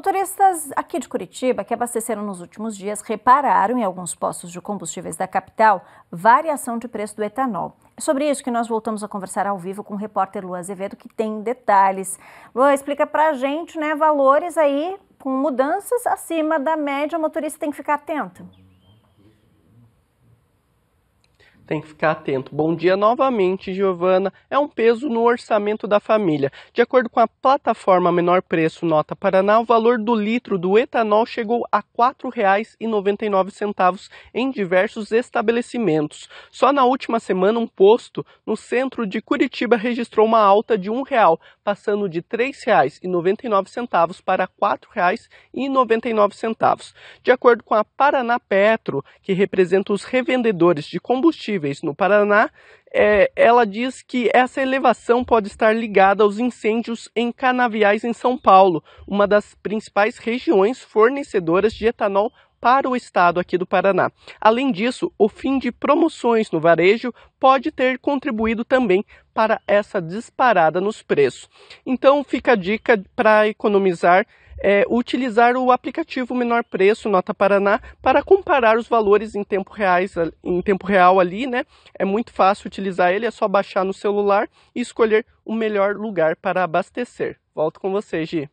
Motoristas aqui de Curitiba que abasteceram nos últimos dias repararam em alguns postos de combustíveis da capital variação de preço do etanol. É sobre isso que nós voltamos a conversar ao vivo com o repórter Lua Azevedo, que tem detalhes. Lua, explica pra gente, né, valores aí com mudanças acima da média, o motorista tem que ficar atento. tem que ficar atento. Bom dia novamente, Giovana. É um peso no orçamento da família. De acordo com a plataforma Menor Preço Nota Paraná, o valor do litro do etanol chegou a R$ 4,99 em diversos estabelecimentos. Só na última semana, um posto no centro de Curitiba registrou uma alta de R$ 1,00, passando de R$ 3,99 para R$ 4,99. De acordo com a Paraná Petro, que representa os revendedores de combustível níveis no Paraná, é, ela diz que essa elevação pode estar ligada aos incêndios em canaviais em São Paulo, uma das principais regiões fornecedoras de etanol para o estado aqui do Paraná. Além disso, o fim de promoções no varejo pode ter contribuído também para essa disparada nos preços. Então, fica a dica para economizar é, utilizar o aplicativo Menor Preço Nota Paraná para comparar os valores em tempo, reais, em tempo real ali, né? É muito fácil utilizar ele, é só baixar no celular e escolher o melhor lugar para abastecer. Volto com você, Gi.